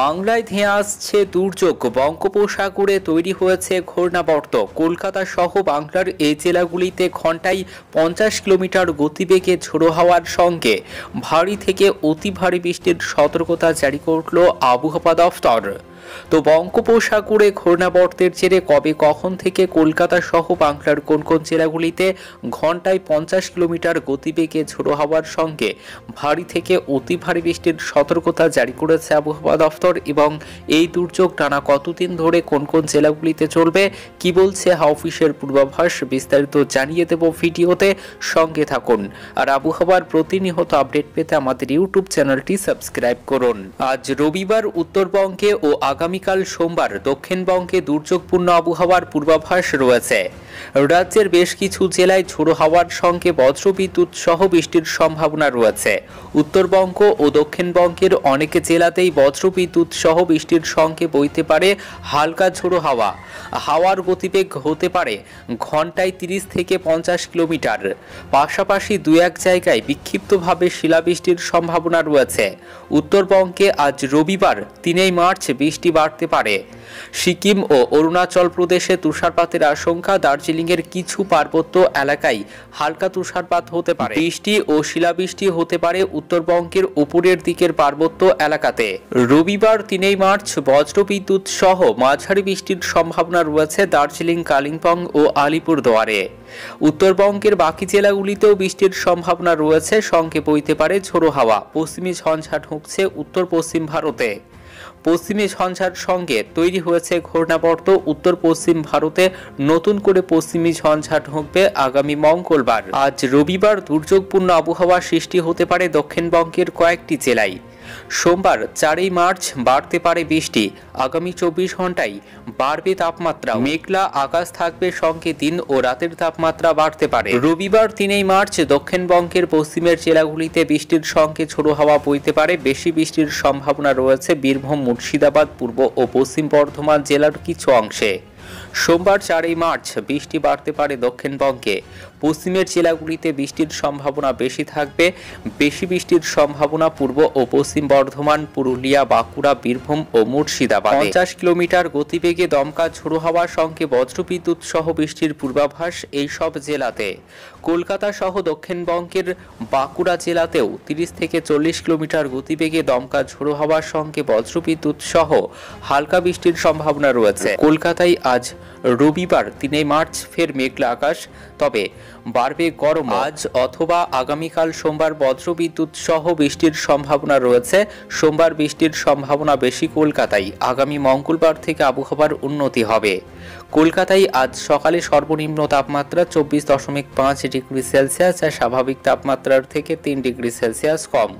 বাংলায় ধেয়ে আসছে দুর্যোগ বঙ্গোপসাগরে তৈরি হয়েছে ঘূর্ণাবর্ত কলকাতা সহ বাংলার এই জেলাগুলিতে ঘন্টায় পঞ্চাশ কিলোমিটার গতিবেগে ঝোড়ো হওয়ার সঙ্গে ভারী থেকে অতি ভারী বৃষ্টির সতর্কতা জারি করল আবহাওয়া দফতর তো বঙ্গোপসাগরে ঘূর্ণাবর্তের জেরে কবে কখন থেকে কলকাতা সহ বাংলার কোন কোন জেলাগুলিতে ঘন্টায় পঞ্চাশ কিলোমিটার গতিবেগে ঝোড়ো হওয়ার সঙ্গে ভারী থেকে অতি ভারী বৃষ্টির সতর্কতা জারি করেছে আবহাওয়া দফতর এবং এই দুর্যোগ টানা কতদিন ধরে কোন কোন জেলাগুলিতে চলবে কি বলছে হাওয়া অফিসের পূর্বাভাস বিস্তারিত জানিয়ে দেব ভিডিওতে সঙ্গে থাকুন আর আবহাওয়ার প্রতিনিয়ত আপডেট পেতে আমাদের ইউটিউব চ্যানেলটি সাবস্ক্রাইব করুন আজ রবিবার উত্তরবঙ্গে ও আগামীকাল সোমবার দক্ষিণবঙ্গে দুর্যোগপূর্ণ আবহাওয়ার পূর্বাভাস রয়েছে রাজ্যের বেশ কিছু জেলায় ঝোড়ো হাওয়ার সঙ্গে বজ্রবিদ্যুৎ সহ বৃষ্টির সম্ভাবনা রয়েছে উত্তরবঙ্গ ও দক্ষিণবঙ্গের অনেক জেলাতেই বজ্রবিদ্যুৎ সহ বৃষ্টির সঙ্গে বইতে পারে হালকা ঝোড়ো হাওয়া হাওয়ার গতিবেগ হতে পারে ঘন্টায় তিরিশ থেকে পঞ্চাশ কিলোমিটার পাশাপাশি দু এক জায়গায় বিক্ষিপ্তভাবে শিলাবৃষ্টির সম্ভাবনা রয়েছে উত্তরবঙ্গে আজ রবিবার তিনই মার্চ বৃষ্টি বাড়তে পারে সিকিম ও অরুণাচল প্রদেশে তুষারপাতের আশঙ্কা দার্জিলিং দার্জিলিংয়ের কিছু পার্বত্য এলাকায় হালকা তুষারপাত হতে পারে বৃষ্টি ও শিলাবৃষ্টি হতে পারে উত্তরবঙ্গের উপরের দিকের পার্বত্য এলাকাতে রবিবার তিনই মার্চ বজ্রবিদ্যুৎ সহ মাঝারি বৃষ্টির সম্ভাবনা রয়েছে দার্জিলিং কালিম্পং ও আলিপুরদুয়ারে উত্তরবঙ্গের বাকি জেলাগুলিতেও বৃষ্টির সম্ভাবনা রয়েছে সঙ্গে বইতে পারে ঝোড়ো হাওয়া পশ্চিমী ঝঞ্ঝা ঢুকছে উত্তর পশ্চিম ভারতে পশ্চিমী ঝঞ্ঝার সঙ্গে তৈরি হয়েছে ঘূর্ণাবর্ত উত্তর পশ্চিম ভারতে নতুন করে পশ্চিমী ঝঞ্ঝা ঢুকবে আগামী মঙ্গলবার আজ রবিবার দুর্যোগপূর্ণ আবহাওয়া সৃষ্টি হতে পারে দক্ষিণবঙ্গের কয়েকটি জেলায় সোমবার চারই মার্চ বাড়তে পারে বৃষ্টি আগামী চব্বিশ ঘন্টায় বাড়বে তাপমাত্রা মেঘলা আকাশ থাকবে সঙ্গে দিন ও রাতের তাপমাত্রা বাড়তে পারে রবিবার তিনই মার্চ দক্ষিণবঙ্গের পশ্চিমের জেলাগুলিতে বৃষ্টির সঙ্গে ছোড়ো হাওয়া বইতে পারে বেশি বৃষ্টির সম্ভাবনা রয়েছে বীরভূম মুর্শিদাবাদ পূর্ব ও পশ্চিম বর্ধমান জেলার কিছু অংশে সোমবার চারই মার্চ বৃষ্টি বাড়তে পারে দক্ষিণবঙ্গে পশ্চিমের জেলাগুলিতে বৃষ্টির সম্ভাবনা বেশি থাকবে বেশি বৃষ্টির সম্ভাবনা পূর্ব ও পশ্চিম বর্ধমান পুরুলিয়া বাঁকুড়া বীরভূম ও মুর্শিদাবাদ পঞ্চাশ কিলোমিটার গতিবেগে দমকা ঝোড়ো হওয়ার সঙ্গে বজ্রবিদ্যুৎ সহ বৃষ্টির পূর্বাভাস এই সব জেলাতে কলকাতা সহ দক্ষিণবঙ্গের বাঁকুড়া জেলাতেও তিরিশ থেকে চল্লিশ কিলোমিটার গতিবেগে দমকা ঝোড়ো হওয়ার সঙ্গে বজ্রবিদ্যুৎ সহ হালকা বৃষ্টির সম্ভাবনা রয়েছে কলকাতায় আজ রবিবার তিনে মার্চ ফের মেঘলা আকাশ তবে বাড়বে গরম আজ অথবা আগামীকাল সোমবার বজ্রবিদ্যুৎ সহ বৃষ্টির সম্ভাবনা রয়েছে সোমবার বৃষ্টির সম্ভাবনা বেশি কলকাতায় আগামী মঙ্গলবার থেকে আবহাওয়ার উন্নতি হবে কলকাতায় আজ সকালে সর্বনিম্ন তাপমাত্রা চব্বিশ দশমিক পাঁচ ডিগ্রি সেলসিয়াস আর স্বাভাবিক তাপমাত্রার থেকে তিন ডিগ্রি সেলসিয়াস কম